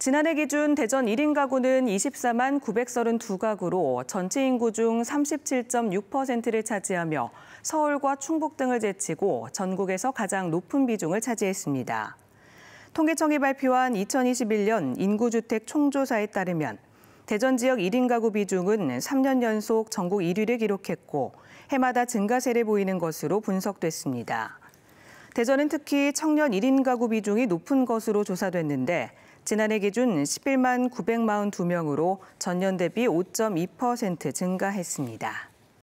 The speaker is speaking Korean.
지난해 기준 대전 1인 가구는 24만 932가구로 전체 인구 중 37.6%를 차지하며 서울과 충북 등을 제치고 전국에서 가장 높은 비중을 차지했습니다. 통계청이 발표한 2021년 인구주택 총조사에 따르면 대전 지역 1인 가구 비중은 3년 연속 전국 1위를 기록했고 해마다 증가세를 보이는 것으로 분석됐습니다. 대전은 특히 청년 1인 가구 비중이 높은 것으로 조사됐는데 지난해 기준 11만 942명으로 전년 대비 5.2% 증가했습니다.